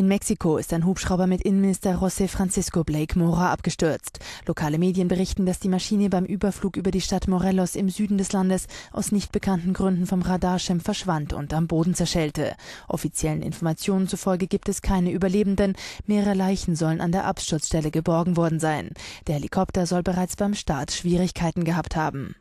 In Mexiko ist ein Hubschrauber mit Innenminister José Francisco Blake Mora abgestürzt. Lokale Medien berichten, dass die Maschine beim Überflug über die Stadt Morelos im Süden des Landes aus nicht bekannten Gründen vom Radarschirm verschwand und am Boden zerschellte. Offiziellen Informationen zufolge gibt es keine Überlebenden. Mehrere Leichen sollen an der Absturzstelle geborgen worden sein. Der Helikopter soll bereits beim Start Schwierigkeiten gehabt haben.